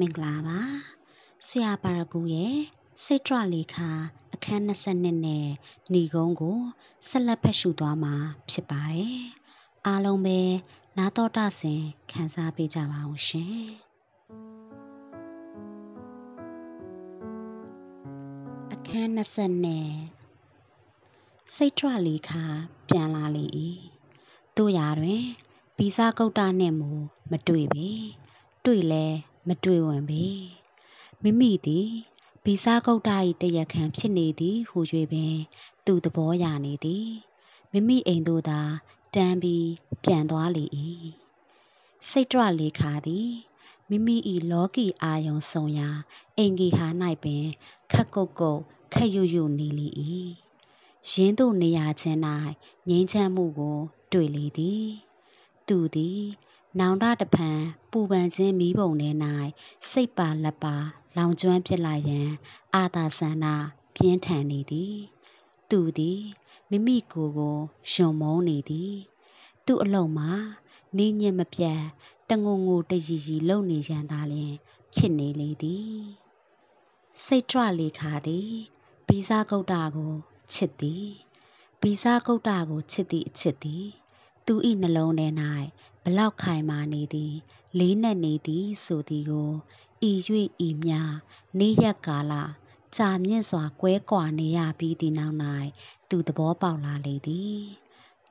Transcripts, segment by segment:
မင်္ဂလာပါဆရာပါရဂူရဲ့စိတ်ထရလေခါအခန်း22နဲ့ဏီကုန်းကိုဆက်လက်ဖတ်ရှုသွားမှာဖြစ်ပါတယ်အားလုံးပဲနာတော်တာဆင်ခံစားပေးကြပါအောင်ရှင်အခန်း22စိတ်ထရလေခါပြန်လာလေ၏တို့ရာတွင်ဗီဇာကုတ်တာနှင့်မူမတွေ့ပေတွေ့လဲမတွေ့ဝင်ပေမိမိသည်ဗီဇဂုတ်တ၏တရခံဖြစ်နေသည်ဟူ၍ပင်သူသဘောရနေသည်မိမိအိမ်သို့သာတန်းပြီးပြန်သွားလေ၏စိတ်ကြွလေခါသည်မိမိ၏လောကီအာယုံဆုံရာအင်ဂီဟာ၌ပင် ခက်ကုတ်ကုတ်ခက်ရွရွနေလေ၏ရင်းသို့နေရာချင်း၌ငြိမ်းချမ်းမှုကို တွေ့လေသည်သူသည်နောင်တတဖန်ပူပန်ခြင်းမီးပုံထဲ၌စိတ်ပါလက်ပါလောင်ကျွမ်းဖြစ်လာရန်အာသာဆန္ဒပြင်းထန်နေသည်သူသည်မိမိကိုယ်ကိုယွံမုံနေသည်သူ့အလုံးမှာနေညင်မပြတ်တငုံငိုတရီရီလုံနေရန်သာလျင်ဖြစ်နေလေသည်စိတ်ထွလေခါသည်ဘီဇာကုတ်တာကိုချစ်သည်ဘီဇာကုတ်တာကိုချစ်သည့်အချစ်သည်သူ၏နှလုံးထဲဘလောက်ခိုင်မာနေသည်လေးနက်နေသည်ဆိုသည်ကိုဤ၍ဤမြနေ့ရက်ကာလကြာမြင့်စွာကွဲကွာနေရပြီးဒီနောက်၌သူသဘောပေါက်လာလေသည်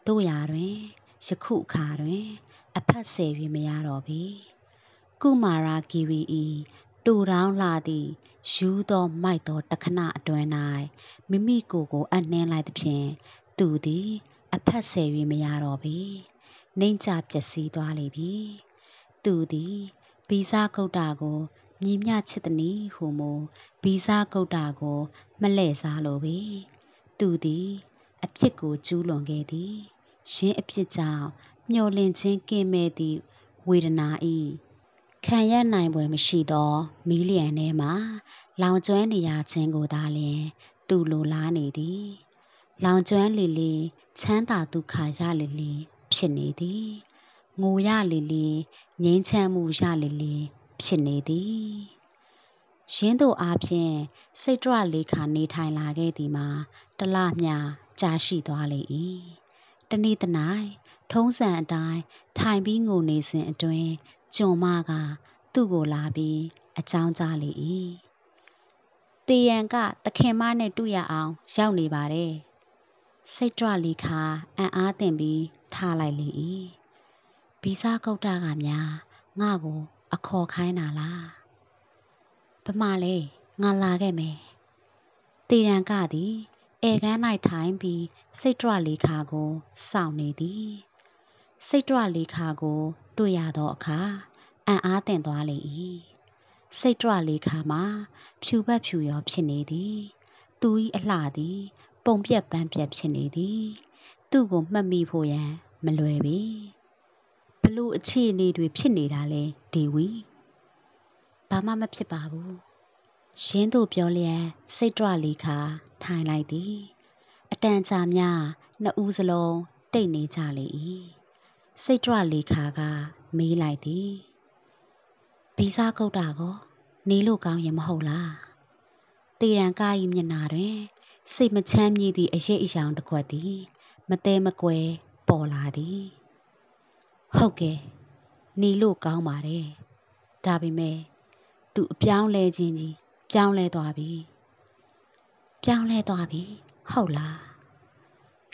တို့ရာတွင်ယခုအခါတွင် အဖက်ဆယ်၍မရတော့ပြီကုမာရာဂီရီဤတူတောင်းလာသည့်ယူသောမိုက်သောတခဏအတွင်း၌မိမိကိုယ်ကိုအနှင်းလိုက်သဖြင့်သူသည် အဖက်ဆယ်၍မရတော့ပြီနှိမ့်ချပျက်စီးသွားလေပြီ။သူသည်ဗီဇဂုတ်တာကိုမြည်မြချစ်သည်ဟူမူဗီဇဂုတ်တာကို မလှဲ့စားလိုပေ။သူသည်အပြစ်ကိုကျူးလွန်ခဲ့သည်။ရင်းအပြစ်ကြောင့်မျောလင့်ခြင်းကင်းမဲ့သည့်ဝေဒနာဤခံရနိုင်ပွဲမရှိသောမီးလျံထဲမှာလောင်ကျွမ်းနေရခြင်းကိုသာလျှင်သူလိုလားနေသည်လောင်ကျွမ်းလေလေချမ်းသာဒုက္ခရလေလေဖြစ်နေသည်ငိုရလေလေငြိမ်းချမ်းမှုရလေလေဖြစ်နေသည်ရင်းတို့အားဖြင့်စိတ်ကြွလေးခါနေထိုင်လာခဲ့သည်မှာတလမြကြာရှိသွားလေ၏တနေ့တနိုင် ထုံးစံအတိုင်းထိုင်ပြီးငိုနေစဉ်အတွင်းကျွံမကသူ့ကိုလာပြီးအကြောင်းကြားလေ၏တေရန်ကတခင်မနဲ့တွေ့ရအောင် ရောက်နေပါတယ်စိတ်ကြွလေးခါအံ့အားသင့်ပြီးထားလိုက်လေ၏ဗီဇကုတ်တာကများငါ့ကို အခေါ်ခိုင်းတာလားဗမာလေငါလာခဲ့မယ်တေရန်ကသည်ဧကန်း၌ထိုင်ပြီးစိတ်ကြွလေခါကိုစောင့်နေသည်စိတ်ကြွလေခါကို တွေ့ရသောအခါအံ့အားသင့်သွားလေ၏စိတ်ကြွလေခါမှာဖြူပတ်ဖြူရောဖြစ်နေသည်သူ၏အလှသည်ပုံပြက်ပန်းပြက်ဖြစ်နေသည်သူ့ကိုမှတ်မိဖို့ရန်မလွယ်ပေဘလို့အခြေအနေတွေဖြစ်နေတာလဲဒေဝီဘာမှမဖြစ်ပါဘူးရင်းတို့ပြောလျက်စိတ်ကြွလေးခါထိုင်လိုက်သည်အတန်ကြာများနှစ်ဦးစလုံးတိတ်နေကြလေ၏စိတ်ကြွလေးခါကမေးလိုက်သည်ဗီဇကုတ်တာကောနေလို့ကောင်းရင်မဟုတ်လားတေရန်ကာဤမျက်နာတွင်စိတ်မချမ်းမြေသည့်အရေးအယောင်တစ်ခွက်သည်မသေးမကွယ်ပေါ်လာသည်ဟုတ်ကဲ့နေလို့ကောင်းပါတယ်ဒါပေမဲ့သူအပြောင်းလဲခြင်းကြီးပြောင်းလဲသွားပြီပြောင်းလဲသွားပြီဟုတ်လား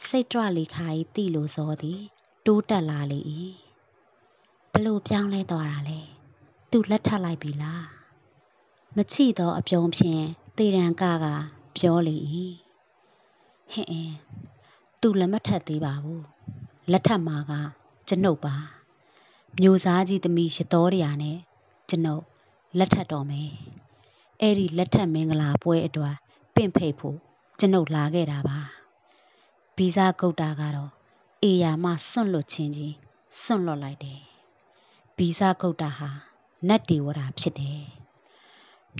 စိတ်ကြွလေခါဤတိလို့ဇောသည်တိုးတက်လာလေ၏ဘလို့ပြောင်းလဲသွားတာလဲသူလက်ထပ်လိုက်ပြီလားမချိသောအပြုံးဖြင့်တေရန်ကကပြောလေ၏ဟင်အင်းသူလက်မထပ်သေးပါဘူးလက်ထပ်မှာကကျွန်ုပ်ပါမျိုးစားကြီးသမီးရတော်တရားနဲ့ကျွန်ုပ်လက်ထပ်တော်မယ်အဲ့ဒီလက်ထပ်မင်္ဂလာပွဲအတွက်ပင့်ဖိတ်ဖို့ကျွန်ုပ်လာခဲ့တာပါဗီဇဂုတ်တာကတော့အေယာမစွန့်လွတ်ခြင်းကြီးစွန့်လွတ်လိုက်တယ်ဗီဇဂုတ်တာဟာ နတ်တေဝရာဖြစ်တယ်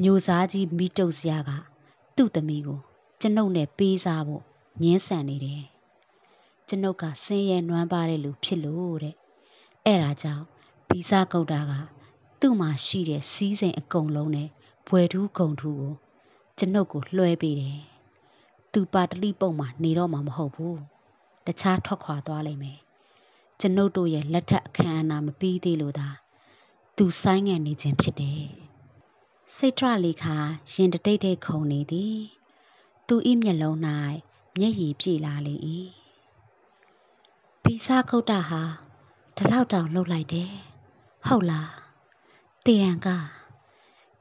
မျိုးစားကြီးမိတုပ်စရာက သူ့သမီးကိုကျွန်ုပ်နဲ့ပေးစားဖို့ငင်းဆန်နေတယ်ကျွန်ုပ်ကဆင်းရဲနွမ်းပါတဲ့လူဖြစ်လို့တဲ့အဲ့ဒါကြောင့်ဗီဇကုတ်တာကသူ့မှာရှိတဲ့စီးစိမ်အကုန်လုံးနဲ့ဘွယ်ထူးဂုံထူးကိုကျွန်ုပ်ကိုလွှဲပေးတယ်သူပါတလိပုံမှာနေတော့မှာမဟုတ်ဘူးတခြားထွက်ခွာသွားလိမ့်မယ်ကျွန်ုပ်တို့ရဲ့လက်ထက်အခမ်းအနားမပြီးသေးလို့သာ သူဆိုင်ငံ့နေခြင်းဖြစ်တယ်စိတ်ထရလေခါရင်တတိတ်တဲ့ခုံနေသည်သူ၏မျက်လုံး၌မျက်ရည်ပြေလာလေ၏ပိစာခုတ်တာဟာဒီလောက်တောင်လှုပ်လိုက်တယ်ဟုတ်လားတေရန်က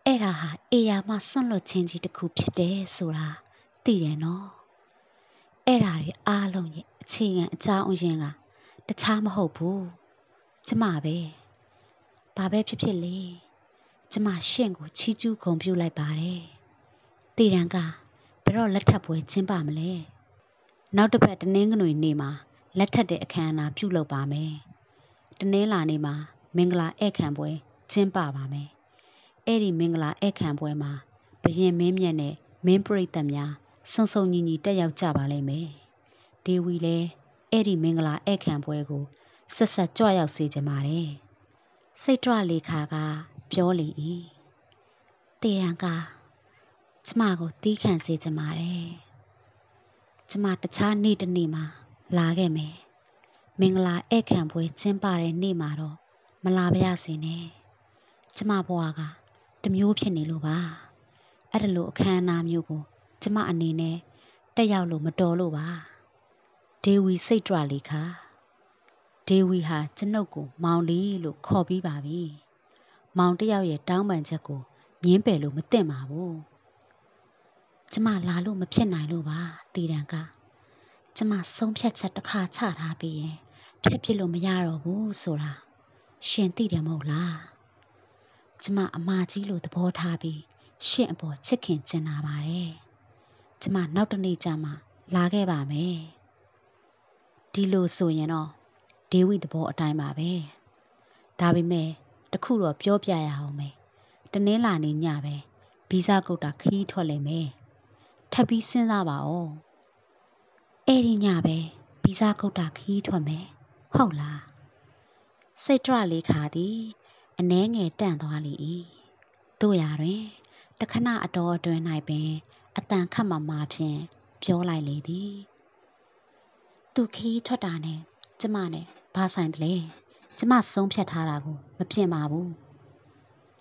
အဲ့ဒါဟာအေယာမှဆွန့်လွတ်ခြင်းကြီးတစ်ခုဖြစ်တယ်ဆိုတာသိတယ်နော်အဲ့ဒါတွေအားလုံးရဲ့အခြေခံအကြောင်းအရင်းက တခြားမဟုတ်ဘူးကျမပဲဘာပဲဖြစ်ဖြစ်လေကျမရှင့်ကိုချီးကျူးဂုဏ်ပြုလိုက်ပါတယ်တေရန်ကဘယ်တော့လက်ထပ်ပွဲကျင်းပမလဲနောက်တစ်ပတ်တနင်္ဂနွေနေ့မှာလက်ထပ်တဲ့အခမ်းအနားပြုလုပ်ပါမယ်။တနင်္လာနေ့မှာ မင်္ဂလာဧည့်ခံပွဲကျင်းပပါမယ်။အဲ့ဒီမင်္ဂလာဧည့်ခံပွဲမှာဘရင်မင်းမြတ်နဲ့မင်းပရိသတ်များဆုံဆုံညီညီတက်ရောက်ကြပါလိမ့်မယ်။ဒေဝီလည်းအဲ့ဒီမင်္ဂလာဧည့်ခံပွဲကိုဆက်ဆက်ကြွရောက်စေချင်ပါတယ်။စိတ်တွလေခါကပြောလေ၏။တေရန်ကကျမကိုတီးခံစေချင်ပါတယ်။ကျမတခြားနေ့တစ်နေ့မှာလာခဲ့မယ်မင်္ဂလာဧကံပွဲကျင်းပတဲ့နေ့မှာတော့မလာပါရစေနဲ့ကျမဘဝကတမျိုးဖြစ်နေလို့ပါအဲ့ဒါလိုအခမ်းအနားမျိုးကိုကျမအနေနဲ့တက်ရောက်လို့မတော်လို့ပါဒေဝီစိတ်ကြွလေခါဒေဝီဟာကျွန်ုပ်ကို မောင်လေးလို့ခေါ်ပြီးပါပြီမောင်တယောက်ရဲ့တောင်းပန်ချက်ကိုငင်းပယ်လို့မသင့်ပါဘူးကျမလာလို့မဖြစ်နိုင်လို့ပါတီတန်ကကျမဆုံးဖြတ်ချက်တစ်ခါချထားပြီးရင်ဖျက်ပစ်လို့မရတော့ဘူးဆိုတာရှင်သိတယ်မဟုတ်လားကျမအမာကြီးလို့သဘောထားပြီးရှင်အပေါ်ချစ်ခင်ကျင်လာပါတယ်ကျမနောက်တစ်နေ့ကျမှလာခဲ့ပါမယ်ဒီလိုဆိုရင်တော့ဒေဝိသဘောအတိုင်းပါပဲဒါပေမဲ့တခုတော့ပြောပြရအောင်မယ်တနင်္လာနေ့ညပဲဗီဇာကုတ်တာခီးထွက်လိမ့်မယ်ထပ်ပြီးစဉ်းစားပါဦးအဲ့ဒီညပဲဗီဇကုတ်တာခီးထွက်မယ်ဟုတ်လားစိတ်ထရလေးခါသည်အနှဲငယ်တန့်သွားလိမ့်၏တို့ရာတွင်တခဏအတော်အတွင်း၌ပင်အတန်ခတ်မမာဖြင့်ပြောလိုက်လေသည်သူခီးထွက်တာနဲ့ကျမနဲ့ဘာဆိုင်တလဲကျမဆုံးဖြတ်ထားတာကိုမပြင်ပါဘူး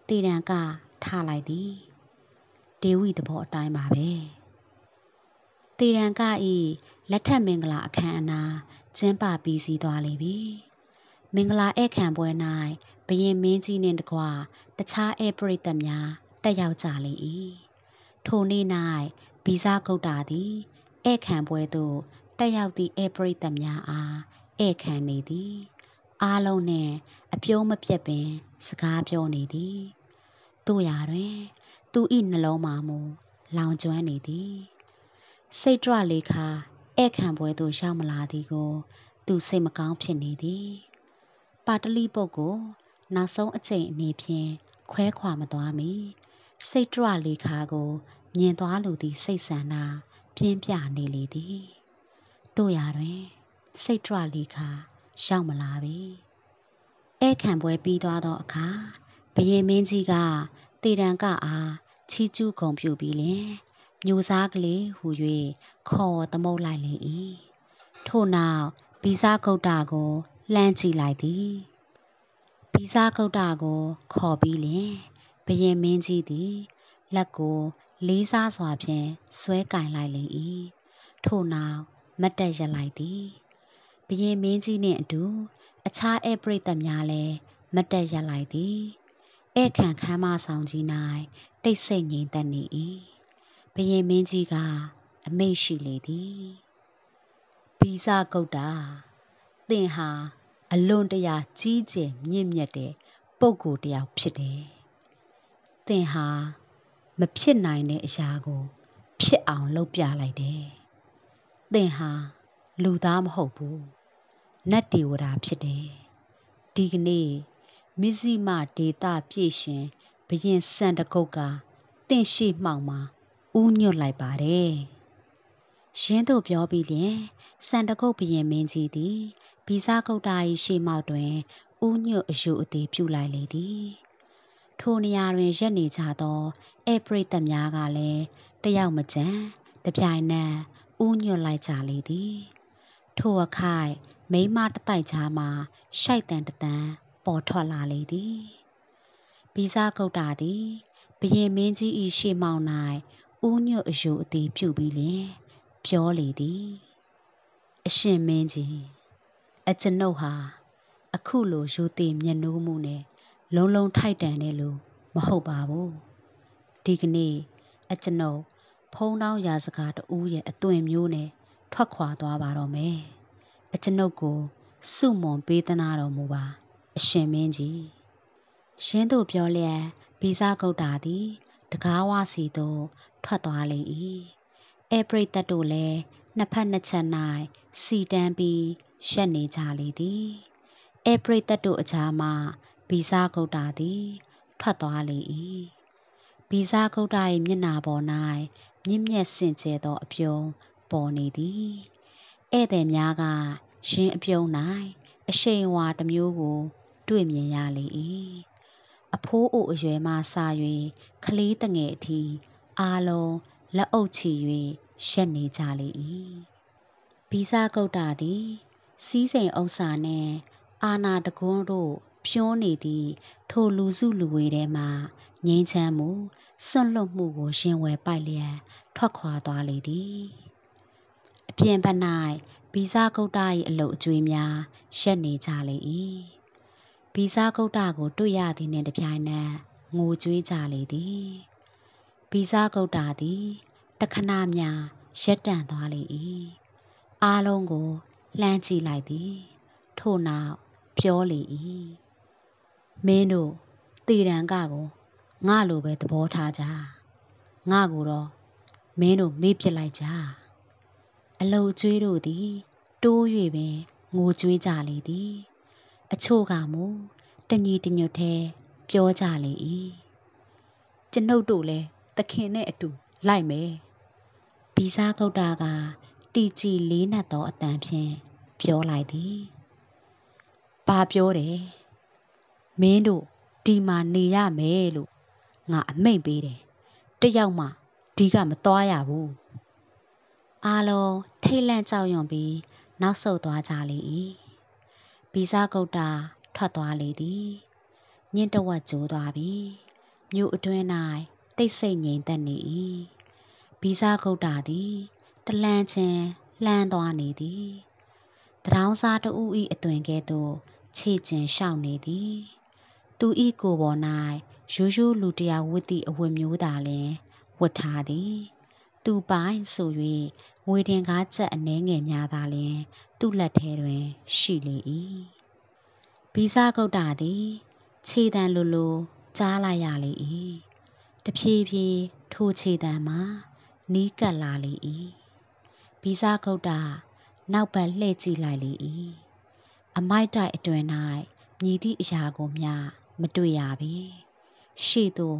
တေတံကထားလိုက်သည်ဒေဝီသဘောအတိုင်းပါပဲတေရန်ကဤလက်ထက်မင်္ဂလာအခမ်းအနားကျင်းပပြီးစီးသွားလေပြီ။မင်္ဂလာဧကံပွဲ၌ဘရင်မင်းကြီးနှင့်တကွတခြားဧပရိသတ်များတက်ရောက်ကြလေ၏။ထိုနေ့၌ဗီဇဂုတ်တာသည်ဧကံပွဲသို့တက်ရောက်သည့်ဧပရိသတ်များအားဧကံနေသည်။အားလုံးနှင့်အပြုံးမပြတ်ပင်စကားပြောနေသည်။တို့ရာတွင် သူ၏နှလုံးမှာမူလောင်ကျွမ်းနေသည်။စိတ်ကြွလေခါဧခံပွဲသို့ရောက်မလာသည်ကို သူစိတ်မကောင်းဖြစ်နေသည်ပါတလိပုတ်ကို နောက်ဆုံးအချိန်အနေဖြင့်ခွဲခွာမသွားမီစိတ်ကြွလေခါကို မြင်သွားလိုသည့်စိတ်ဆန္ဒပြင်းပြနေလေသည်တို့ရာတွင်စိတ်ကြွလေခါရောက်မလာပြီဧခံပွဲပြီးသွားသောအခါဘယင်မင်းကြီးကတေတံကအားချီးကျူးဂုဏ်ပြုပြီးလျင်မျိုးစားကလေးဟု၍ခေါ်သမုတ်လိုက်လေ၏ထို့နောက်ဗီဇဂုတ်တာကိုလှမ်းကြည့်လိုက်သည်ဗီဇဂုတ်တာကိုခေါ်ပြီးလျင်ဘယင်မင်းကြီးသည်လက်ကိုလေးစားစွာဖြင့်ဆွဲကင်လိုက်လေ၏ထို့နောက်မတ်တက်ရလိုက်သည်ဘယင်မင်းကြီးနှင့်အတူအခြားဧပရိသတ်များလည်းမတ်တက်ရလိုက်သည်ဧခန့်ခမ်းမဆောင်ကြီး၌တိတ်ဆိတ်ငြိမ်သက်နေ၏ဘရင်မင်းကြီးကအမိန့်ရှိလေသည်ဘီဇဂုတ်တာ သင်ဟာ အလွန်တရာ ကြီးကျယ်မြင့်မြတ်တဲ့ပုဂ္ဂိုလ်တစ်ယောက်ဖြစ်တယ်သင်ဟာ မဖြစ်နိုင်တဲ့အရာကို ဖြစ်အောင်လုပ်ပြလိုက်တယ်သင်ဟာ လူသားမဟုတ်ဘူးနတ်တေဝတာဖြစ်တယ်ဒီကနေ့မစ္စည်းမဒေတာပြည့်ရှင်ဘရင်စံတကုတ်ကတင့်ရှိမှောင်မှာဦးညွတ်လိုက်ပါတယ်။ရှင်းတို့ပြောပြီးလျင်စံတကုတ်ဘရင်မင်းကြီးသည်ဗီဇကုတ်တာ၏ရှေ့မှောက်တွင်ဦးညွတ်အယူအသေးပြုလိုက်လေသည်။ထိုနေရာတွင်ရက်နေကြသောဧပရိသတ်များကလည်းတယောက်မကြံတပြိုင်နက်ဦးညွတ်လိုက်ကြလေသည်။ထိုအခိုက်မိမတတိုက်ချာမှရှိုက်တန်တန်ပေါ်ထွက်လာလေသည်။ဗီဇကုတ်တာသည်ဘရင်မင်းကြီး၏ရှေ့မှောက်အိုးညွတ်အယိုအသေးပြုတ်ပြီးလင်ပြောလေသည်အရှင်မင်းကြီးအကျွန်ုပ်ဟာ အခုလိုယိုသေးမျက်နှိုးမှုနဲ့လုံးလုံးထိုက်တန်တယ်လို့မဟုတ်ပါဘူးဒီကနေ့အကျွန်ုပ်ဖုံးတောင်းရာစကားတူးရဲ့အသွင်မျိုးနဲ့ထွက်ခွာသွားပါတော့မယ်အကျွန်ုပ်ကိုစုမွန်ပေးသနာတော်မူပါ အရှင်မင်းကြီးရှင်တို့ပြောလျက်ဗီဇာကုတ်တာသည်တကားဝစီသို့ထွက်သွားလေ၏အဲပရိသတ်တို့လည်းနှစ်ဖက်နှစ်ချက်၌စီတန်းပြီးရှက်နေကြလေသည်အဲပရိသတ်တို့အကြားမှာဗီဇဂုတ်တာသည်ထွက်သွားလေ၏ဗီဇဂုတ်တာ၏မျက်နာပေါ်၌မြင့်မြတ်စင်ကြယ်သောအပြုံးပေါ်နေသည်ဧည့်သည်များက ရှင်အပြုံး၌အရှိန်ဝါတစ်မျိုးကို တွေ့မြင်ရလေ၏အဖိုးအိုအရွယ်မှစ၍ခလေးတငယ်အထိအားလုံးလက်အုပ်ချီ၍ရက်နေကြလေ၏ဘီဇဂုတ်တာသည် စီးစိမ်ဥစ္စာနှင့် အာနာတကွန်းတို့ဖြိုးနေသည့်ထိုလူစုလူဝေထဲမှငိမ့်ချမ်းမှုစွန့်လွတ်မှုကိုရှင်ဝယ်ပိုက်လျက်ထွက်ခွာသွားလေသည်အပြင်ဘက်၌ဘီဇဂုတ်တာ၏အလုတ်အကျွေးများရက်နေကြလေ၏ဘီဇဂုတ်တာကိုတွေ့ရသည်နှင့်တပြိုင်နက်ငိုကြွေးကြလေသည်ဗီဇဂုတ်တာသည်တခဏမြရက်တန့်သွားလေ၏အားလုံးကိုလှမ်းကြည့်လိုက်သည် ထို့နောက်ပြောလေ၏မင်းတို့တေရန်ကကိုငါလိုပဲသဘောထားကြငါကိုတော့မင်းတို့မေ့ပစ်လိုက်ကြ အလုတ်ကျွေးတို့သည် တိုး၍ပင်ငိုကြွေးကြလေသည် အချို့ကမူတညီတညွတ်ထဲပြောကြလေ၏ကျွန်ုပ်တို့လည်းသခင်နဲ့အတူလိုက်မယ်။ဗီဇဂုတ်တာကတီကြည်လေးနတ်သောအတန်ဖြင့်ပြောလိုက်သည်။ဘာပြောတယ်။မင်းတို့ဒီမှာနေရမယ်လို့ငါအမိန့်ပေးတယ်။တယောက်မှဒီကမသွားရဘူး။အာလုံးထိတ်လန့်ကြောက်ရွံ့ပြီးနောက်ဆုတ်သွားကြလေ၏။ဗီဇဂုတ်တာထွက်သွားလေသည်။ညင်တဝက်ကျိုးသွားပြီမြို့အတွင်းတိတ်ဆိတ်ငြိမ်သက်နေ၏ဘီစာကုတ်တာသည်တလန့်ချင်းလှမ်းသွားနေသည်တရောင်းစားတူဤအသွင်ကဲ့သို့ခြေကျင်ရှောက်နေသည်သူဤကိုယ်ပေါ်၌ရိုးရိုးလူတရားဝတ်သည့်အဝတ်မျိုးသာလျှင်ဝတ်ထားသည် သူပိုင်ဆို၍ငွေတင်ကားချက်အနှဲငယ်များသာလျှင် သူ့လက်ထဲတွင် ရှိလေ၏ဘီစာကုတ်တာသည်ခြေတံလိုလိုကြားလိုက်ရလေ၏တဖြည်းဖြည်းထိုခြေတံမှာနီးကပ်လာလေ၏ဘီဇဂုတ်တာ နောက်ဘက်လှည့်ကြည့်လိုက်လေ၏အမိုက်တိုက်အတွင်၌မြည်သည့်အရာကိုမျှမတွေ့ရပေရှေ့သို့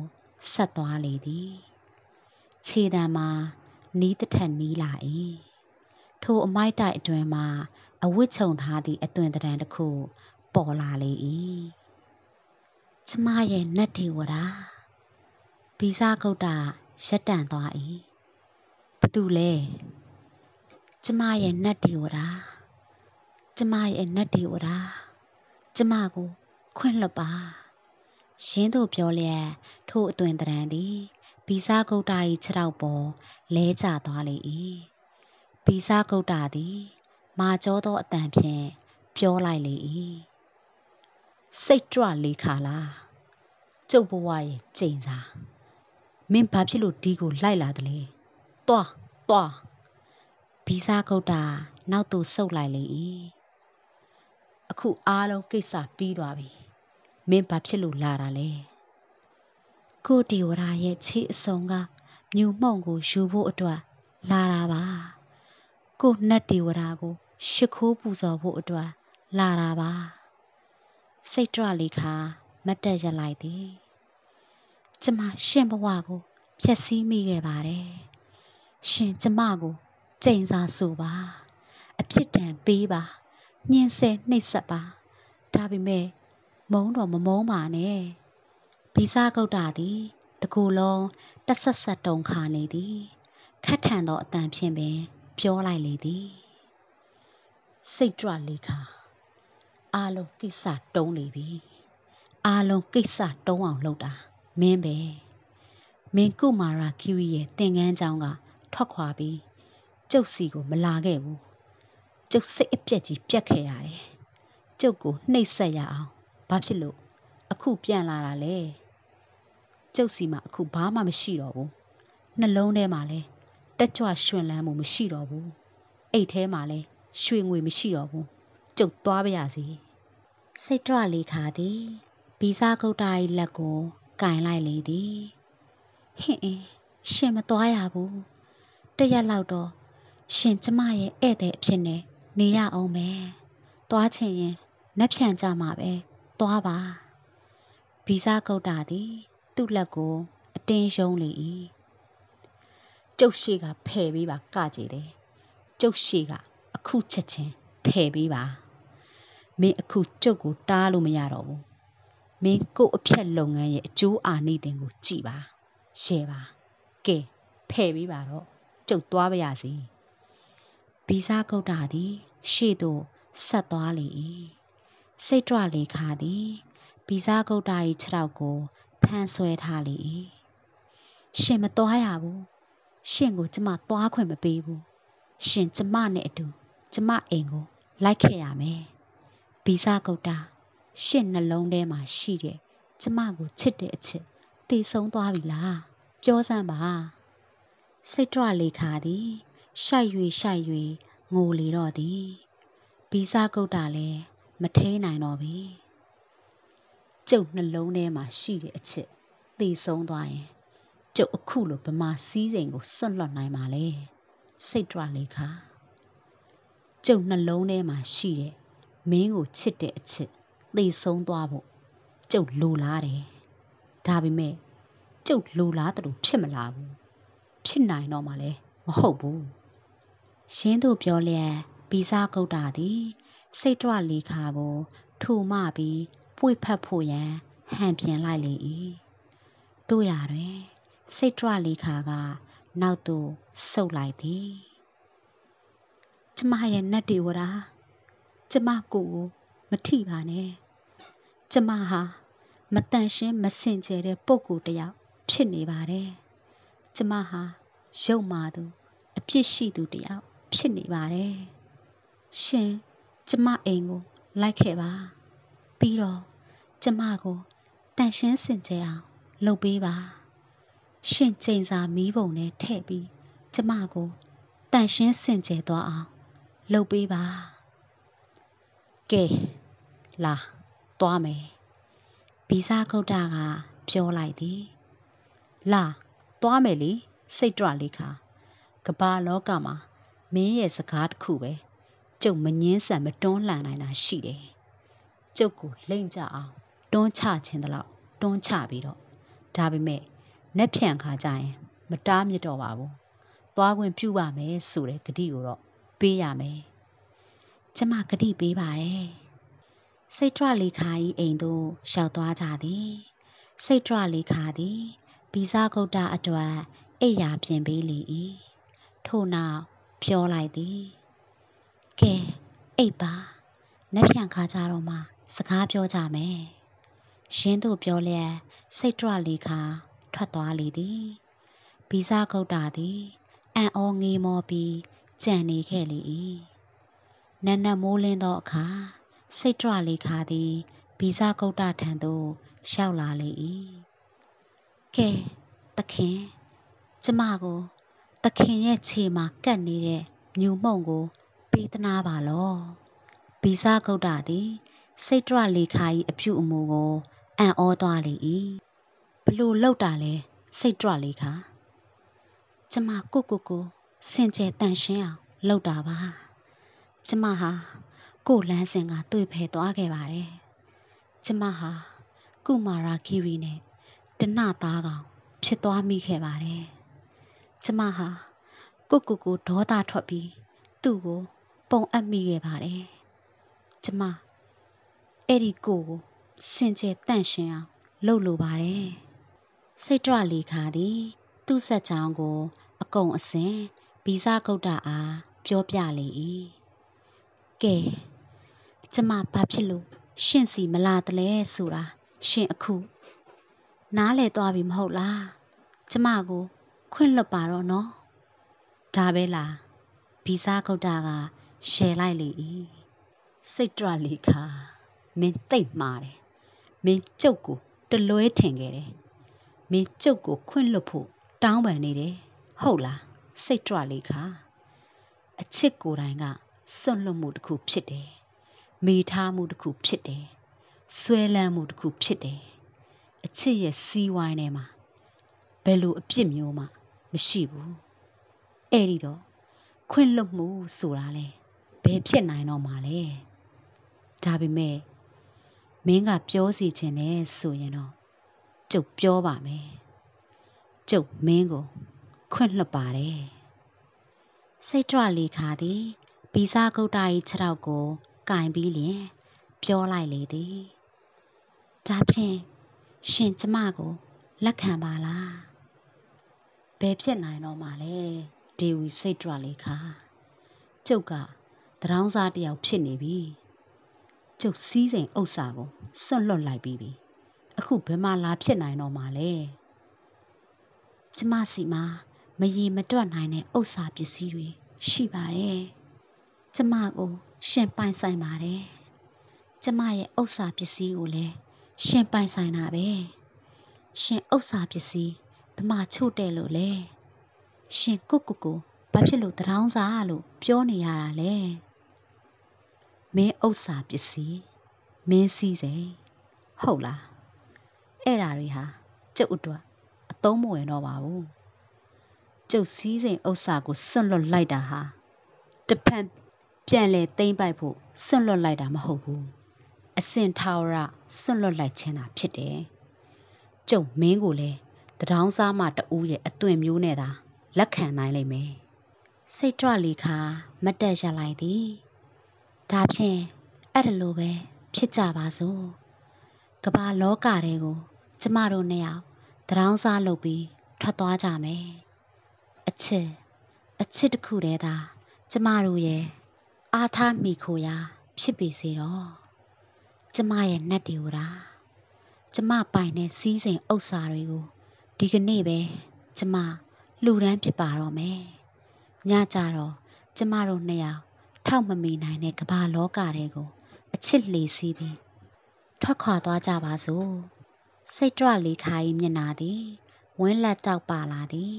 ဆက်သွားလေသည်ခြေတံမှာနီးတစ်ထက်နီးလာ၏ထိုအမိုက်တိုက်အတွင်မှာ အဝတ်ချုံထားသည့်အသွင်တံတစ်ခု ပေါ်လာလေ၏ကျမရဲ့နတ်ဒီဝရာဗီဇဂုတ်တာရက်တန်သွား၏ဘသူလဲကျမရဲ့နှက်တီဝရာကျမရဲ့နှက်တီဝရာကျမကိုခွင့်လွှတ်ပါရင်းတို့ပြောလျက်ထို့အသွင်တရံသည်ဗီဇဂုတ်တာ၏ခြေထောက်ပေါ်လဲကျသွားလေ၏ဗီဇဂုတ်တာသည်မာကြောသောအတန်ဖြင့်ပြောလိုက်လေ၏စိတ်ကြွလေခါလားကျုပ်ဘဝရဲ့ချိန်စာမင်းဘာဖြစ်လို့ဒီကိုလိုက်လာသလဲ။တွားတွားဘီစာကုတ်တာနောက်သို့ဆုတ်လိုက်လေ၏အခုအားလုံးကိစ္စပြီးသွားပြီမင်းဘာဖြစ်လို့လာတာလဲကိုတီဝရာရဲ့ခြေအစုံကမြူမှုန့်ကိုယူဖို့အတွက်လာတာပါကိုနတ်တီဝရာကိုရှ िख ိုးပူဇော်ဖို့အတွက်လာတာပါစိတ်ကြွလေခါမတ်တက်ရလိုက်သည်ကျမရှင်ဘဝကိုဖျက်ဆီးမိခဲ့ပါတယ်။ရှင်ကျမကိုကြိမ်စာဆိုပါအဖြစ်တန်ပေးပါညှင်းဆဲနှိပ်စက်ပါဒါပေမဲ့မုံတော့မမုံပါနဲ့ဗီဇကုတ်တာသည်တကူလုံးတဆက်ဆက်တုံခါနေသည်ခက်ထန်သောအတန်ဖြင့်ပင်ပြောလိုက်လေသည်စိတ်ကြွလေခါအာလုံးကိစ္စတုံးလေပြီအာလုံးကိစ္စတုံးအောင်လုပ်တာမင်းပဲမင်းကုမာရာခီရီရဲ့တင်ကန်းချောင်းကထွက်ခွာပြီးကျုပ်စီကိုမလာခဲ့ဘူးကျုပ်စိတ်အပြက်ကြီးပြက်ခဲ့ရတယ်ကျုပ်ကိုနှိပ်စက်ရအောင်ဘာဖြစ်လို့အခုပြန်လာတာလဲကျုပ်စီမှာအခုဘာမှမရှိတော့ဘူးနှလုံးထဲမှာလဲတက်ကြွရှင်လန်းမှုမရှိတော့ဘူးအိတ်ထဲမှာလဲရွှေငွေမရှိတော့ဘူးကျုပ်သွားပါရစေစိတ်တော်လေးခါသည်ဗီဇာကုတ်တာ၏လက်ကိုကင်လိုက်လေသည်ဟင့်အင်းရှင်မသွားရဘူးတရက်လောက်တော့ရှင်ကျမရဲ့ဧည့်သည်အဖြစ်နဲ့နေရအောင်ပဲသွားချင်ရင်နှက်ဖြန်ကြမှာပဲသွားပါဗီဇကုတ်တာသည်သူ့လက်ကိုအတင်းယုံလေ၏ကျုပ်ရှိကဖယ်ပေးပါကကြည်တယ်ကျုပ်ရှိကအခုချက်ချင်းဖယ်ပေးပါမင်းအခုကျုပ်ကိုတားလို့မရတော့ဘူးမင်းကို့အဖြတ်လုပ်ငန်းရဲ့အကျိုးအာနိသင်ကိုကြည်ပါရဲပါကဲဖယ်ပြီးပါတော့ကျုပ်သွားပါရစေဗီဇဂုတ်တာသည်ရှေ့သို့ဆက်သွားလေ၏စိတ်တွလေခါသည်ဗီဇဂုတ်တာ၏ခြေထောက်ကိုဖမ်းဆွဲထားလေ၏ရှင်မသွားရဘူးရှင်ကိုကျမသွားခွင့်မပေးဘူးရှင်ကျမနဲ့အတူကျမအိမ်ကိုလိုက်ခဲ့ရမယ်ဗီဇဂုတ်တာရှင့်နှလုံးထဲမှာရှိတဲ့ကျမကိုချစ်တဲ့အချစ်သေဆုံးသွားပြီလားပြောစမ်းပါစိတ်တော်လေခါသည်ရှိုက်၍ရှိုက်၍ငိုလေတော့သည်ဗီဇကုတ်တာလည်းမထဲနိုင်တော့ပြီကျုပ်နှလုံးထဲမှာရှိတဲ့အချစ်သေဆုံးသွားရင်ကျုပ်အခုလိုဗမာစည်းစိမ်ကိုဆွတ်လွတ်နိုင်ပါလေစိတ်တော်လေခါကျုပ်နှလုံးထဲမှာရှိတဲ့မင်းကိုချစ်တဲ့အချစ်သေဆုံးသွားဖို့ကျုပ်လိုလားတယ်ဒါပေမဲ့ကျုပ်လိုလားတယ်လို့ဖြစ်မလာဘူးဖြစ်နိုင်တော့မှလည်းမဟုတ်ဘူးရှင်းတို့ပြောလျက်ဗီဇကုတ်တာသည်စိတ်တွလေခါကိုထူမပြီးပွေဖက်ဖို့ရန်ဟန်ပြင်လိုက်လေ၏တို့ရတွင်စိတ်တွလေခါကနောက်သို့ဆုတ်လိုက်သည်ကျမရဲ့နတ်တေဝရာကျမကိုမထိပါနဲ့ကျမဟာ မတန်ရှင်းမစင်ကြယ်တဲ့ပုံကိုယ်တယောက်ဖြစ်နေပါတယ်။ကျမဟာရုပ်မာသူအပြစ်ရှိသူတယောက်ဖြစ်နေပါတယ်။ရှင် ကျမအိမ်ကို လိုက်ခဲ့ပါ။ပြီးတော့ကျမကိုတန်ရှင်းစင်ကြယ်အောင်လုပ်ပေးပါ။ရှင်ချိန်စာမီးပုံနဲ့ထည့်ပြီးကျမကိုတန်ရှင်းစင်ကြယ်သွားအောင်လုပ်ပေးပါ။ကဲလာသွားမယ်။ဗီဇခုတ်တာကပြောလိုက်သည်။လာသွားမယ်လေစိတ်ကြွလေးခါကဘာလောကမှာမင်းရဲ့စကားတစ်ခုပဲကျုပ်မငင်းဆန်မတွန်းလှန်နိုင်တာရှိတယ်။ကျုပ်ကိုလိမ့်ကြအောင်တွန်းချခြင်းတလို့တွန်းချပြီးတော့ဒါပေမဲ့နှက်ဖြန်ခါကြရင်မတားမြစ်တော့ပါဘူး။သွားခွင့်ပြုပါမယ်ဆိုတဲ့ဂတိကိုတော့ပေးရမယ်။ကျမဂတိပေးပါတယ်။စိတ်ထွက်လေခါဤအိမ်သို့ရောက်သွားကြသည် စိတ်ထွက်လေခါသည်ဗီဇဂုတ်တာအတွက်အိယာပြင်ပေးလေ၏ထို့နောက်ပြောလိုက်သည်ကဲအိပ်ပါနှက်ပြန်ခါကြတော့မှစကားပြောကြမယ်ရင်းတို့ပြောလျက်စိတ်ထွက်လေခါထွက်သွားလေသည်ဗီဇဂုတ်တာသည်အံ့ဩငေးမောပြီးကြံနေခဲ့လေ၏နက်နက်မိုးလင်းသောအခါစိတ်ကြွလေခါသည်ဗီဇဂုတ်တထံသို့ရောက်လာလေ၏ကဲသခင်ကျမကိုသခင်ရဲ့ခြေမှာကပ်နေတဲ့မြူမှုန့်ကိုပေးသနာပါလောဗီဇဂုတ်တသည်စိတ်ကြွလေခါ၏အပြုအမူကိုအံ့ဩသွားလေ၏ဘလို့လောက်တာလဲစိတ်ကြွလေခါကျမကိုကိုကိုစင်ကြယ်တန်ရှင်းအောင်လုပ်တာပါကျမဟာကို့လမ်းစဉ်ကတွေ့ဖယ်သွားခဲ့ပါတယ်။ကျမဟာကုမာရာခီရီနဲ့တနသားကောင် ဖြစ်သွားမိခဲ့ပါတယ်။ကျမဟာကိုကိုကိုဒေါသထွက်ပြီးသူ့ကို ပုံအပ်မိခဲ့ပါတယ်။ကျမအဲ့ဒီကိုကိုစင်ကြယ်တန့်ရှင်အောင်လုပ်လိုပါတယ်။စိတ်တရလီခါသည် သူ့ဆက်ချောင်းကို အကုန်အစင်ဗီဇကုတ်တာအားပြောပြလေ၏။ကဲကျမဘာဖြစ်လို့ရှင့်စီမလာတလဲဆိုတာရှင့်အခုနားလဲသွားပြီမဟုတ်လားကျမကိုခွင့်လွတ်ပါတော့နော်ဒါပဲလားဗီဇဂုတ်တာကရှယ်လိုက်လေ၏စိတ်တွလေခါမင်းတိတ်မာတယ်မင်းကြုတ်ကိုတလွဲထင်ခဲ့တယ်မင်းကြုတ်ကိုခွင့်လွတ်ဖို့တောင်းပန်နေတယ်ဟုတ်လားစိတ်တွလေခါအချစ်ကိုယ်တိုင်ကစွန့်လွတ်မှုတစ်ခုဖြစ်တယ်မေထားမှုတစ်ခုဖြစ်တယ်ဆွဲလန်းမှုတစ်ခုဖြစ်တယ်အချစ်ရဲ့စီးဝိုင်းထဲမှာဘယ်လိုအပြစ်မျိုးမှမရှိဘူးအဲ့ဒီတော့ခွင့်လွတ်မှုဆိုတာလဲဘယ်ဖြစ်နိုင်တော့မှာလဲဒါပေမဲ့မင်းကပြောစီခြင်းနဲ့ဆိုရင်တော့ကျုပ်ပြောပါမယ်ကျုပ်မင်းကို ခွင့်လွှတ်ပါတယ်စိတ်ကြွလေခါသည်ဗီဇာကုတ်တာ၏ခြေထောက်ကိုကင်ပြီးလျင် ပြောလိုက်လေသည်ဒါဖြင့်ရှင်ကျမကိုလက်ခံပါလားဘယ်ဖြစ်နိုင်တော့မှာလဲဒေဝီစိတ်ကြွလေခါကျုပ်ကတရောင်းစားတယောက်ဖြစ်နေပြီကျုပ်စည်းစိမ်ဥစ္စာကိုစွန့်လွတ်လိုက်ပြီးပြီအခုဘယ်မှာလာ ဖြစ်နိုင်တော့မှာလဲကျမစီမှာမရေမတွက်နိုင်တဲ့ဥစ္စာပစ္စည်းတွေရှိပါတယ်ကျမကိုရှင်ပိုင်ဆိုင်ပါတယ်။ကျမရဲ့ဥစ္စာပစ္စည်းကိုလည်းရှင်ပိုင်ဆိုင်တာပဲ။ရှင်ဥစ္စာပစ္စည်းဘမချို့တဲ့လို့လဲ။ရှင်ကုတ်ကုတ်ကိုဘာဖြစ်လို့တရောင်းစားလို့ပြောနေရတာလဲ။မင်းဥစ္စာပစ္စည်းမင်းစည်းစိမ်ဟုတ်လား။အဲ့ဒါတွေဟာကျုပ်အတွက်အသုံးမဝင်တော့ပါဘူး။ကျုပ်စည်းစိမ်ဥစ္စာကိုစွန့်လွတ်လိုက်တာဟာတဖန်ပြန်လဲသိမ့်ပိုက်ဖို့စွန့်လွတ်လိုက်တာမဟုတ်ဘူးအစင်ထာဝရစွန့်လွတ်လိုက်ခြင်းသာဖြစ်တယ်ကျုံမင်းကိုလည်းတဒေါင်းစားမတူးရဲ့အသွင်မျိုးနဲ့သာလက်ခံနိုင်လိမ့်မယ်စိတ်ကြွလေခါမတက်ရလိုက်သည်ဒါဖြင့်အဲ့ဒါလိုပဲဖြစ်ကြပါစို့ကဘာလောကတွေကို ကျမတို့နှစ်ယောက်တရောင်းစားလုပ်ပြီးထွက်သွားကြမယ်အချစ်အချစ်တစ်ခုတည်းသာကျမတို့ရဲ့အားထားမိခိုရာဖြစ်ပေစေတော့ကျမရဲ့နှက်တွေဟိုတာကျမပိုင်တဲ့စီးစိမ်ဥစ္စာတွေကိုဒီကနေ့ပဲကျမလှူဒန်းဖြစ်ပါတော့မယ်ညကြတော့ကျမတို့နှစ်ယောက်ထောက်မမိနိုင်တဲ့ကမ္ဘာလောကတွေကိုအချစ်လေစီးပြီးထွက်ခွာသွားကြပါစို့စိတ်ကြွလေးခါ၏မျက်နာသည်ဝင်းလက်တောက်ပါလာသည်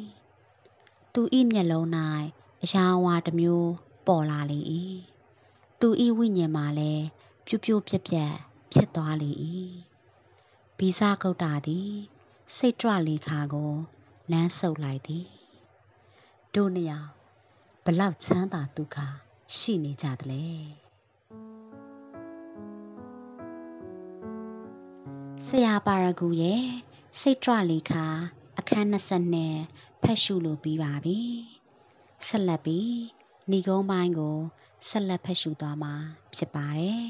သူ၏မျက်လုံး၌အရာဝါတစ်မျိုးပေါ်လာလေ၏သူ၏ဝိညာဉ်မှာလည်းပြူးပြူးပြက်ပြက် ဖြစ်သွားလေ၏ဘီဇဂုတ်တာသည်စိတ်ကြွလေခါကိုလမ်းဆုပ်လိုက်သည်တို့နှစ်ယောက်ဘလောက်ချမ်းသာဒုက္ခရှိနေကြသလဲဆရာပါရဂူရဲ့စိတ်ကြွလေခါအခန်း20နဲ့ဖတ်ရှုလိုပြီးပါပြီဆက်လက်ပြီးဏီကုန်းပိုင်းကိုဆက်လက်ဖတ်ရှုသွားမှာဖြစ်ပါတယ်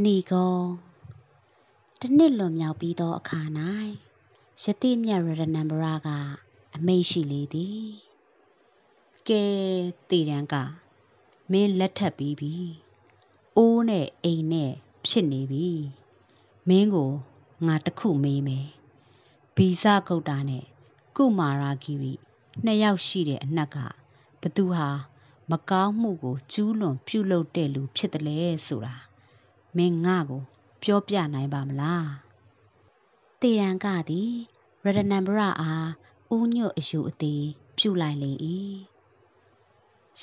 ။ဏီကုန်းတနှစ်လွန်မြောက်ပြီးသောအခါ၌ယတိမြတ်ရတနံပရကအမိန့်ရှိလေသည်။ကဲတေရန်က မင်းလက်ထပ်ပြီးပြီ။အိုးနဲ့အိမ်နဲ့ဖြစ်နေပြီ။မင်းကိုငါတခုမေးမယ်။ဗီဇဂုတ်တာနဲ့ကုမာရာဂီရီနှစ်ယောက်ရှိတဲ့အနက်ကဘသူဟာ မကောင်းမှုကို ကျူးလွန်ပြုလုပ်တဲ့လူဖြစ်တယ်လေဆိုတာမင်းငါကိုပြောပြနိုင်ပါမလားတေရန်ကသည်ရတနံပရအားဥညွတ်အယူအသေးပြုလိုက်လေ၏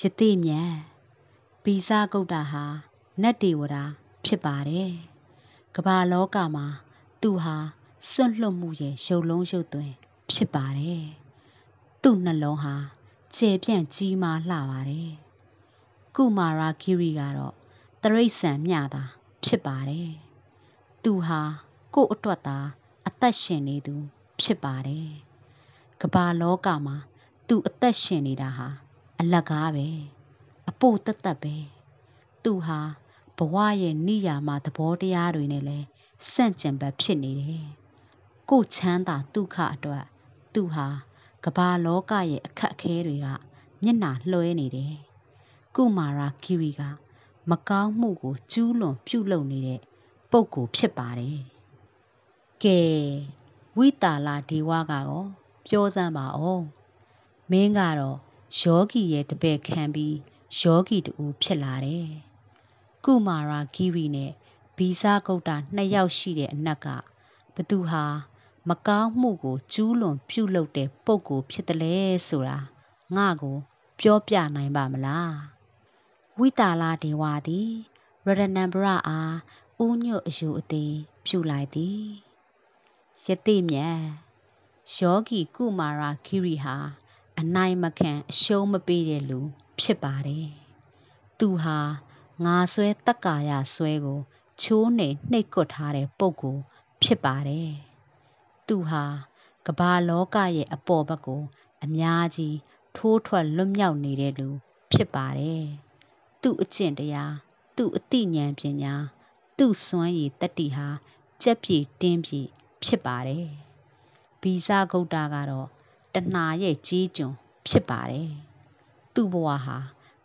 ရတိမြန်ဗီဇဂုတ်တာဟာနတ်တေဝတာဖြစ်ပါတယ်ကမ္ဘာလောကမှာသူဟာစွန့်လွတ်မှုရဲ့ရုပ်လုံးရုပ်သွင်းဖြစ်ပါတယ်။သူ့နှလုံးဟာကျေပြန့်ကြီးမားလှပါတယ်။ကုမာရာဂီရီကတော့တရိษံမျှတာဖြစ်ပါတယ်။သူဟာကို့အတွက်သာအသက်ရှင်နေသူ ဖြစ်ပါတယ်။ကမ္ဘာလောကမှာသူအသက်ရှင်နေတာဟာအလကားပဲ။အပို့တသက်ပဲ။သူဟာဘဝရဲ့နိယာမသဘောတရားတွေနဲ့လည်းဆန့်ကျင်ဘက်ဖြစ်နေတယ်။ကိုချမ်းသာဒုက္ခအတွက်သူဟာကမ္ဘာလောကရဲ့အခက်အခဲတွေကမျက်နှာလွှဲနေတယ်။ကုမာရာဂီရီကမကောင်းမှုကိုကျူးလွန်ပြုလုပ်နေတဲ့ပုဂ္ဂိုလ်ဖြစ်ပါတယ်။ကဲဝိတာလာဒေဝကရောပြောစမ်းပါအောင်။မင်းကတော့ယောဂီရဲ့တပည့်ခံပြီးယောဂီတူဖြစ်လာတယ်။ကုမာရာဂီရီနဲ့ဗီဇကုတ်တာနှစ်ယောက်ရှိတဲ့အနက်ကဘသူဟာ မကောင်းမှုကို ကျူးလွန်ပြုလုပ်တဲ့ပုံကို ဖြစ်တယ်လဲဆိုတာငါကို ပြောပြနိုင်ပါမလားဝိတာလာဒေဝသည်ရတနံပရအားဥညွတ်အယူအသည်ဖြူလိုက်သည်ယတိမြန်ယောဂီကုမာရာခိရိဟာ အနိုင်မခံအရှုံးမပေးတဲ့လူ ဖြစ်ပါတယ်သူဟာငါဆွဲတက္ကာယဆွဲကိုချိုးနေနှိပ်ကွပ်ထားတဲ့ပုံကို ဖြစ်ပါတယ်။သူဟာကမ္ဘာလောကရဲ့အပေါ်ဘက်ကို အများကြီး ထိုးထွက်လွတ်မြောက်နေတဲ့လူဖြစ်ပါတယ်။သူ့အကျင့်တရား၊သူ့အသိဉာဏ်ပညာ၊သူ့စွမ်းရည်တတ္တိဟာကြက်ပြေတင်းပြေဖြစ်ပါတယ်။ဗီဇဂုတ်တာကတော့တဏှာရဲ့ကြီးကျွန်ဖြစ်ပါတယ်။သူ့ဘဝဟာ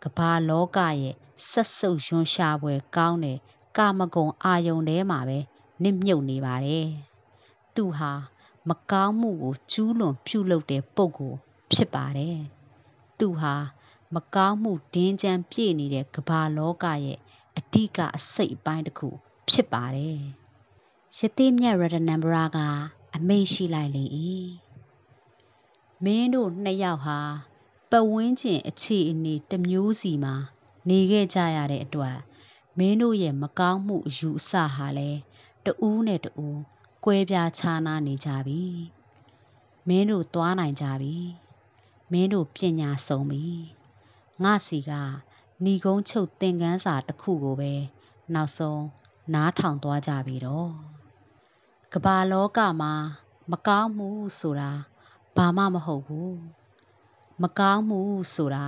ကမ္ဘာလောကရဲ့ဆက်ဆုပ်ရွံရှာပွဲကောင်းတဲ့ကာမဂုဏ်အာယုန်ထဲမှာပဲနစ်မြုပ်နေပါတယ်။သူဟာ မကောင်းမှုကိုကျူးလွန်ပြုလုပ်တဲ့ပုဂ္ဂိုလ်ဖြစ်ပါတယ်။သူဟာ မကောင်းမှုဒင်းကြံပြည့်နေတဲ့ကမ္ဘာလောကရဲ့အဓိကအစိတ်အပိုင်းတစ်ခု ဖြစ်ပါတယ်။ယသိမြတ်ရတနံပရာက အမိန်ရှိလိုက်လေ၏။မင်းတို့နှစ်ယောက်ဟာ ပဝင်းကျင်အခြေအနေတစ်မျိုးစီမှာ နေခဲ့ကြရတဲ့အတွက်မင်းတို့ရဲ့မကောင်းမှုအယူအဆဟာလည်းတဦးနဲ့တဦးကွဲပြားခြားနားနေကြပြီမင်းတို့သွားနိုင်ကြပြီမင်းတို့ပညာဆုံးပြီငါစီကဏီကုန်းချုပ်သင်ခန်းစာတစ်ခုကိုပဲနောက်ဆုံးနားထောင်သွားကြပြီတော့ကမ္ဘာလောကမှာမကောင်းမှုဆိုတာဘာမှမဟုတ်ဘူးမကောင်းမှုဆိုတာ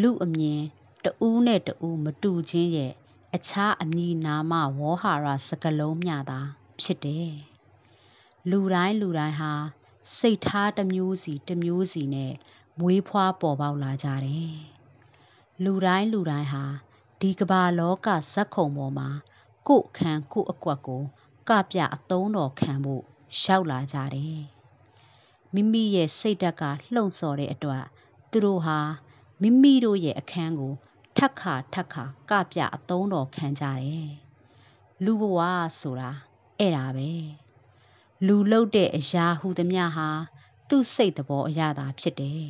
လူအမြင်တဦးနဲ့တဦးမတူချင်းရဲ့အခြားအမည်နာမဝေါဟာရစကားလုံးမျှသာဖြစ်တယ်။လူတိုင်းလူတိုင်းဟာ စိတ်ထားတစ်မျိုးစီတစ်မျိုးစီနဲ့မွေးဖွားပေါ်ပေါက်လာကြတယ်။လူတိုင်းလူတိုင်းဟာဒီကမ္ဘာလောကဇက်ခုံပေါ်မှာကိုယ်ခံကိုယ်အကွက်ကို ကပြအသုံးတော်ခံဖို့ရောက်လာကြတယ်။မိမိရဲ့စိတ်ဓာတ်ကလှုံ့ဆော်တဲ့အတွက်သူတို့ဟာမိမိတို့ရဲ့အခန်းကိုထက်ခါထက်ခါကပြအသုံးတော်ခံကြတယ်လူဘဝဆိုတာအဲ့ဒါပဲလူလုတ်တဲ့အရာဟူသမျှဟာ သူ့စိတ်သဘောအရာသာဖြစ်တယ်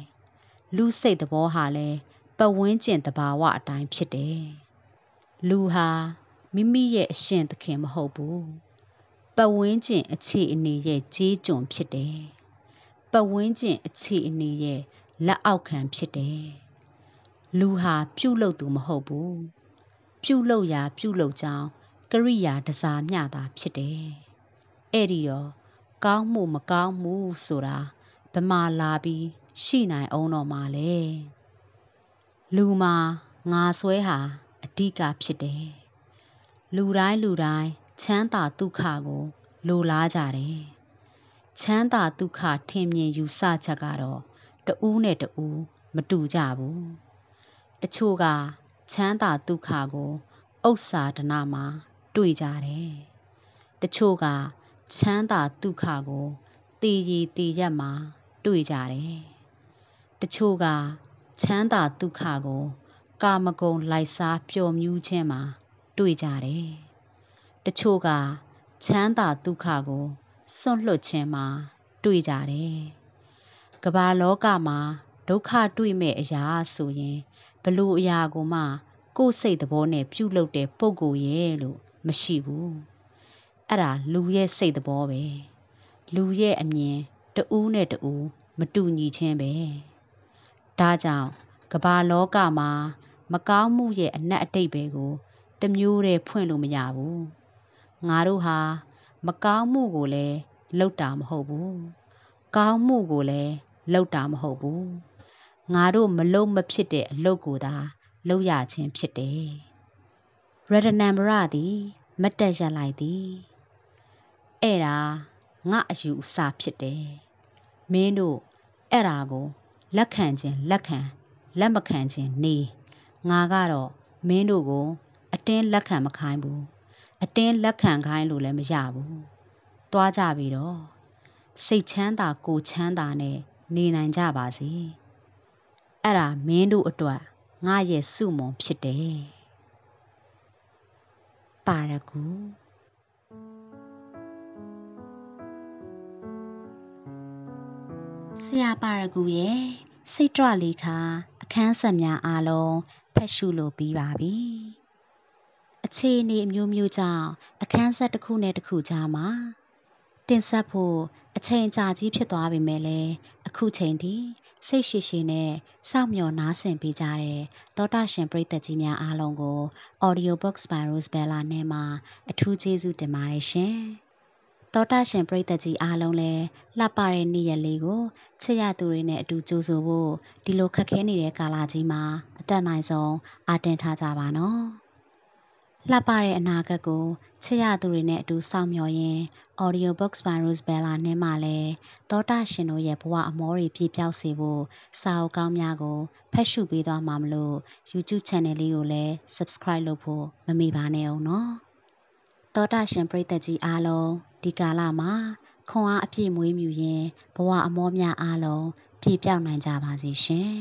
လူစိတ်သဘောဟာလည်းပဝန်းကျင်တဘာဝအတိုင်းဖြစ်တယ်လူဟာမိမိရဲ့အရှင်သခင်မဟုတ်ဘူးပဝန်းကျင်အခြေအနေရဲ့ကြေးကျွန်ဖြစ်တယ်ပဝန်းကျင်အခြေအနေရဲ့လက်အောက်ခံဖြစ်တယ်လူဟာပြုတ်လုတ်သူမဟုတ်ဘူးပြုတ်လုတ်ရာပြုတ်လုတ်ကြောင်းကရိယာတစားမျှတာဖြစ်တယ်အဲ့ဒီတော့ကောင်းမှုမကောင်းမှုဆိုတာဘမလာပြီးရှိနိုင်အောင်တော့မှာလေလူမှာငါဆွဲဟာအဓိကဖြစ်တယ်လူတိုင်းလူတိုင်းချမ်းသာဒုက္ခကို လိုလားကြတယ်ချမ်းသာဒုက္ခထင်မြင်ယူဆချက်ကတော့တဦးနဲ့တဦးမတူကြဘူးတချို့ကချမ်းသာဒုက္ခကိုဥစ္စာဒနာမှာတွေ့ကြတယ်။တချို့ကချမ်းသာဒုက္ခကိုတည်ရည်တည်ရက်မှာတွေ့ကြတယ်။တချို့ကချမ်းသာဒုက္ခကို ကာမဂုဏ်လိုက်စားပျော်မြူးခြင်းမှာတွေ့ကြတယ်။တချို့ကချမ်းသာဒုက္ခကိုစွန့်လွတ်ခြင်းမှာတွေ့ကြတယ်။ကမ္ဘာလောကမှာဒုက္ခတွေ့မဲ့အရာဆိုရင်ဘလို့အရာကိုမှ ကိုယ်စိတ်သဘောနဲ့ပြုလုပ်တဲ့ပုံကိုယ်ရဲ့လို့မရှိဘူးအဲ့ဒါလူရဲ့စိတ်သဘောပဲလူရဲ့အမြင်တူးနဲ့တူးမတူညီခြင်းပဲဒါကြောင့်ကဘာလောကမှာမကောင်းမှုရဲ့အနက်အတိတ်ပဲကို တမျိုးတည်းဖွင့်လို့မရဘူးငါတို့ဟာ မကောင်းမှုကိုလည်းလောက်တာမဟုတ်ဘူးကောင်းမှုကိုလည်းလောက်တာမဟုတ်ဘူးငါတို့မလုံမဖြစ်တဲ့အလုပ်ကိုသာလုပ်ရခြင်းဖြစ်တယ်။ရတနံပရသည် မတ်တက်ရလိုက်သည်။အဲ့ဒါငါအယူအဆဖြစ်တယ်။မင်းတို့အဲ့ဒါကိုလက်ခံခြင်းလက်ခံလက်မခံခြင်းနေငါကတော့မင်းတို့ကို အတင်းလက်ခံမခိုင်းဘူး။အတင်းလက်ခံခိုင်းလို့လည်းမရဘူး။သွားကြပြီတော့စိတ်ချမ်းသာကိုချမ်းသာနဲ့နေနိုင်ကြပါစေ။အဲ့ဒါမင်းတို့အတွက်ငါရဲ့စုမုံဖြစ်တယ်ပါရဂူဆရာပါရဂူရဲ့စိတ်ကြွလေးခါအခန်းဆက်များအားလုံးဖတ်ရှုလို့ပြီးပါပြီအခြေအနေအမျိုးမျိုးကြောင့်အခန်းဆက်တစ်ခုနဲ့တစ်ခုကြားမှာ တင်ဆက်ဖို့ချိန်ကြာကြီးဖြစ်သွားပြီမဲ့လည်းအခုချိန်ထိစိတ်ရှိရှိနဲ့စောင့်မျှော်နားဆင်ပေးကြတဲ့သောတာရှင်ပရိသတ်ကြီးများအားလုံးကို Audio Box by Rose Bella နဲ့မှအထူးကျေးဇူးတင်ပါတယ်ရှင်။သောတာရှင်ပရိသတ်ကြီးအားလုံးလည်းလှပတဲ့နေ့ရက်လေးကို ချစ်ရသူတွေနဲ့အတူကြိုဆိုဖို့ဒီလိုခက်ခဲနေတဲ့ကာလကြီးမှာအတတ်နိုင်ဆုံးအားတင်ထားကြပါနော်။လှပတဲ့အနာဂတ်ကိုချစ်ရသူတွေနဲ့အတူစောင့်မျှော်ရင်း Audio Box by Rose Bella နဲ့မှလည်းသောတာရှင်တို့ရဲ့ဘဝအမောတွေပြည့်ပြောက်စေဖို့စာအုပ်ကောင်းများကိုဖတ်ရှုပေးသွားမှာမလို့ YouTube Channel လေးကိုလည်း Subscribe လုပ်ဖို့မမေ့ပါနဲ့အောင်နော်သောတာရှင်ပရိသတ်ကြီးအားလုံးဒီကာလမှာခွန်အားအပြည့်မွေးမြူရင်းဘဝအမောများအားလုံးပြည့်ပြောက်နိုင်ကြပါစေရှင်